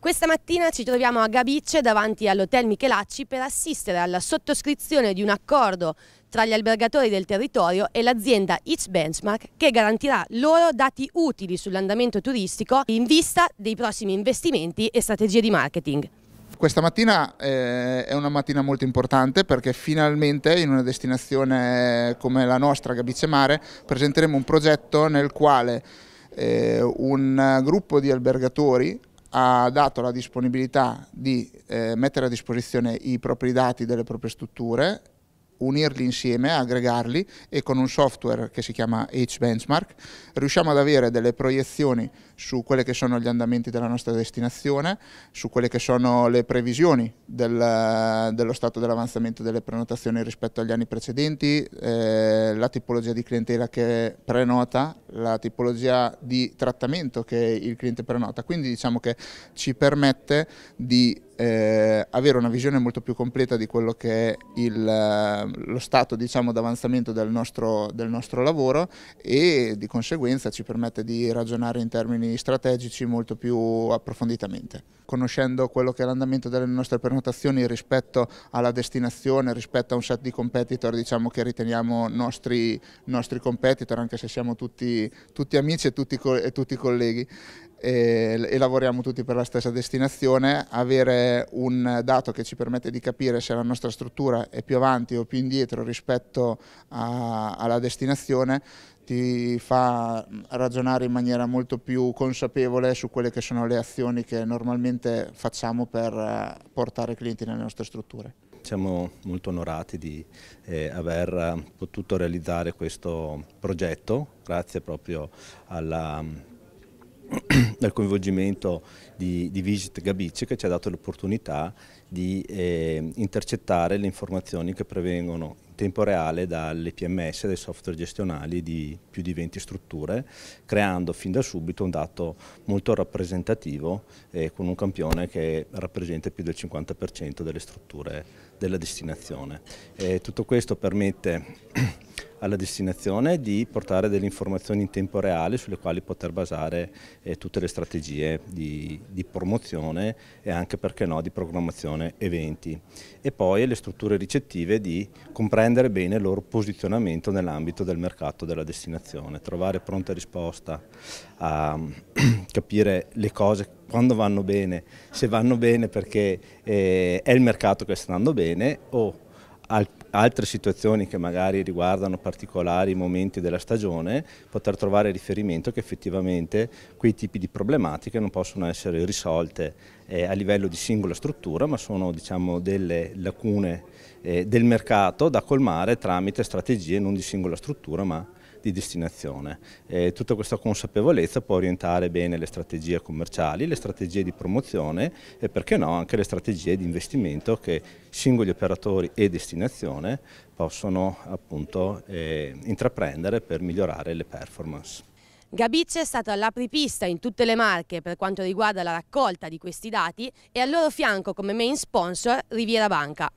Questa mattina ci troviamo a Gabicce davanti all'Hotel Michelacci per assistere alla sottoscrizione di un accordo tra gli albergatori del territorio e l'azienda It's Benchmark che garantirà loro dati utili sull'andamento turistico in vista dei prossimi investimenti e strategie di marketing. Questa mattina eh, è una mattina molto importante perché finalmente in una destinazione come la nostra, Gabice Mare, presenteremo un progetto nel quale eh, un gruppo di albergatori ha dato la disponibilità di eh, mettere a disposizione i propri dati delle proprie strutture unirli insieme, aggregarli e con un software che si chiama H-Benchmark riusciamo ad avere delle proiezioni su quelli che sono gli andamenti della nostra destinazione, su quelle che sono le previsioni del, dello stato dell'avanzamento delle prenotazioni rispetto agli anni precedenti, eh, la tipologia di clientela che prenota, la tipologia di trattamento che il cliente prenota, quindi diciamo che ci permette di eh, avere una visione molto più completa di quello che è il, eh, lo stato diciamo, d'avanzamento del nostro, del nostro lavoro e di conseguenza ci permette di ragionare in termini strategici molto più approfonditamente. Conoscendo quello che è l'andamento delle nostre prenotazioni rispetto alla destinazione, rispetto a un set di competitor diciamo, che riteniamo nostri, nostri competitor, anche se siamo tutti, tutti amici e tutti, e tutti colleghi e, e, lavoriamo tutti per la stessa destinazione, avere un dato che ci permette di capire se la nostra struttura è più avanti o più indietro rispetto a, alla destinazione ti fa ragionare in maniera molto più consapevole su quelle che sono le azioni che normalmente facciamo per eh, portare i clienti nelle nostre strutture. Siamo molto onorati di eh, aver eh, potuto realizzare questo progetto grazie proprio alla dal coinvolgimento di, di Visit Gabice che ci ha dato l'opportunità di eh, intercettare le informazioni che prevengono in tempo reale dalle PMS, dai software gestionali di più di 20 strutture, creando fin da subito un dato molto rappresentativo eh, con un campione che rappresenta più del 50% delle strutture della destinazione. Eh, tutto questo permette alla destinazione di portare delle informazioni in tempo reale sulle quali poter basare eh, tutte le strategie di, di, promozione e anche perché no di programmazione eventi e poi alle strutture ricettive di comprendere bene il loro posizionamento nell'ambito del mercato della destinazione, trovare pronta risposta a capire le cose quando vanno bene, se vanno bene perché eh, è il mercato che sta andando bene o al altre situazioni che magari riguardano particolari momenti della stagione, poter trovare riferimento che effettivamente quei tipi di problematiche non possono essere risolte eh, a livello di singola struttura, ma sono diciamo, delle lacune eh, del mercato da colmare tramite strategie non di singola struttura, ma di destinazione. E tutta questa consapevolezza può orientare bene le strategie commerciali, le strategie di promozione e perché no anche le strategie di investimento che singoli operatori e destinazione possono appunto eh, intraprendere per migliorare le performance. Gabicce è stata l'apripista in tutte le marche per quanto riguarda la raccolta di questi dati e al loro fianco come main sponsor Riviera Banca.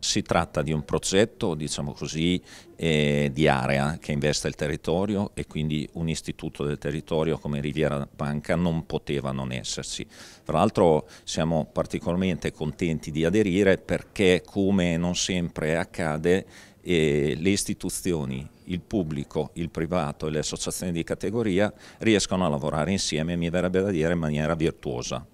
Si tratta di un progetto, diciamo così, eh, di area che investe il territorio e quindi un istituto del territorio come Riviera Banca non poteva non esserci. Tra l'altro siamo particolarmente contenti di aderire perché come non sempre accade eh, le istituzioni, il pubblico, il privato e le associazioni di categoria riescono a lavorare insieme, mi verrebbe da dire, in maniera virtuosa.